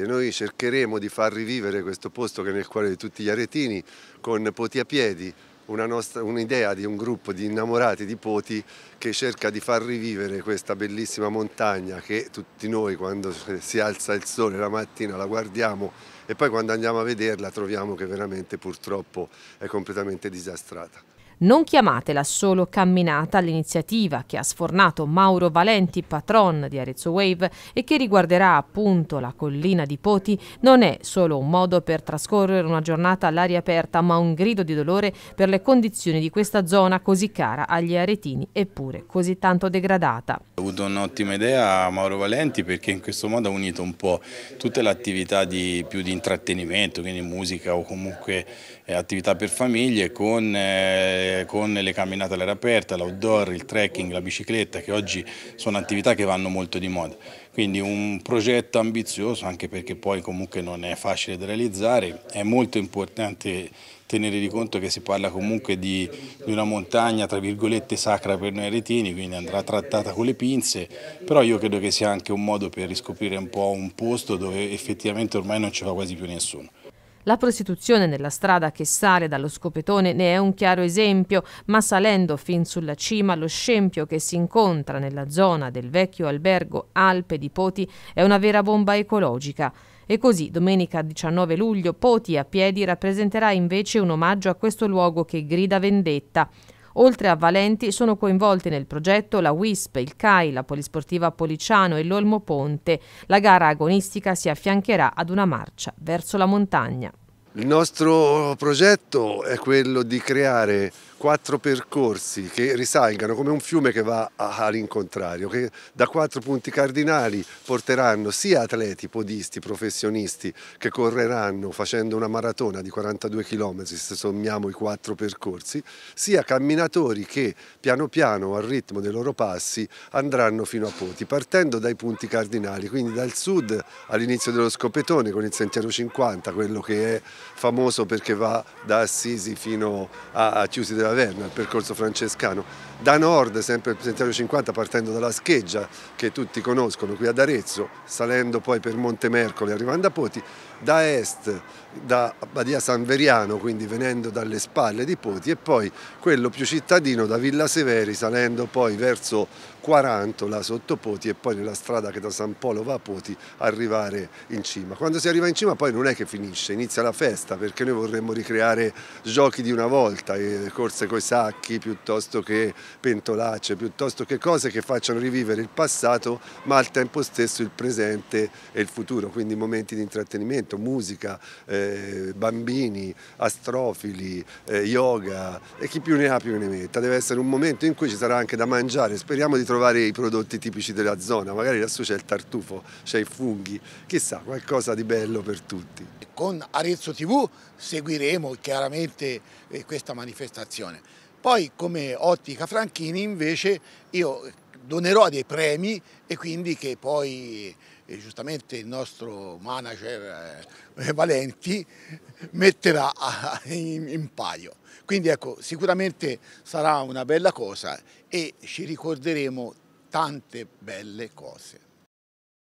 Noi cercheremo di far rivivere questo posto che è nel cuore di tutti gli aretini con Poti a Piedi, un'idea un di un gruppo di innamorati di Poti che cerca di far rivivere questa bellissima montagna che tutti noi quando si alza il sole la mattina la guardiamo e poi quando andiamo a vederla troviamo che veramente purtroppo è completamente disastrata. Non chiamatela solo camminata all'iniziativa che ha sfornato Mauro Valenti, patron di Arezzo Wave e che riguarderà appunto la collina di Poti, non è solo un modo per trascorrere una giornata all'aria aperta, ma un grido di dolore per le condizioni di questa zona così cara agli aretini eppure così tanto degradata. Ho avuto un'ottima idea Mauro Valenti perché in questo modo ha unito un po' tutte le attività di, più di intrattenimento, quindi musica o comunque eh, attività per famiglie con eh, con le camminate all'aria aperta, l'outdoor, il trekking, la bicicletta, che oggi sono attività che vanno molto di moda. Quindi un progetto ambizioso, anche perché poi comunque non è facile da realizzare, è molto importante tenere di conto che si parla comunque di, di, una montagna tra virgolette sacra per noi retini, quindi andrà trattata con le pinze, però io credo che sia anche un modo per riscoprire un po' un posto dove effettivamente ormai non ci va quasi più nessuno. La prostituzione nella strada che sale dallo scopetone ne è un chiaro esempio, ma salendo fin sulla cima lo scempio che si incontra nella zona del vecchio albergo Alpe di Poti è una vera bomba ecologica. E così domenica 19 luglio Poti a piedi rappresenterà invece un omaggio a questo luogo che grida vendetta. Oltre a Valenti sono coinvolti nel progetto la WISP, il CAI, la Polisportiva Policiano e l'Olmo Ponte. La gara agonistica si affiancherà ad una marcia verso la montagna. Il nostro progetto è quello di creare quattro percorsi che risalgano come un fiume che va all'incontrario, che da quattro punti cardinali porteranno sia atleti, podisti, professionisti che correranno facendo una maratona di 42 km se sommiamo i quattro percorsi, sia camminatori che piano piano al ritmo dei loro passi andranno fino a Poti, partendo dai punti cardinali, quindi dal sud all'inizio dello scopetone con il sentiero 50, quello che è famoso perché va da Assisi fino a Chiusi della vabbè, nel percorso francescano da nord, sempre il Sentiero 50, partendo dalla Scheggia, che tutti conoscono qui ad Arezzo, salendo poi per Monte Mercole arrivando a Poti, da est, da Badia San Veriano, quindi venendo dalle spalle di Poti, e poi quello più cittadino da Villa Severi, salendo poi verso Quarantola sotto Poti e poi nella strada che da San Polo va a Poti arrivare in cima. Quando si arriva in cima poi non è che finisce, inizia la festa perché noi vorremmo ricreare giochi di una volta, corse coi sacchi piuttosto che pentolacce piuttosto che cose che facciano rivivere il passato ma al tempo stesso il presente e il futuro, quindi momenti di intrattenimento, musica, eh, bambini, astrofili, eh, yoga e chi più ne ha più ne metta. Deve essere un momento in cui ci sarà anche da mangiare, speriamo di trovare i prodotti tipici della zona, magari lassù c'è il tartufo, c'è i funghi, chissà, qualcosa di bello per tutti. Con Arezzo TV seguiremo chiaramente eh, questa manifestazione. Poi come Ottica Franchini invece io donerò dei premi e quindi che poi eh, giustamente il nostro manager eh, Valenti metterà a, in, in, paio. Quindi ecco, sicuramente sarà una bella cosa e ci ricorderemo tante belle cose.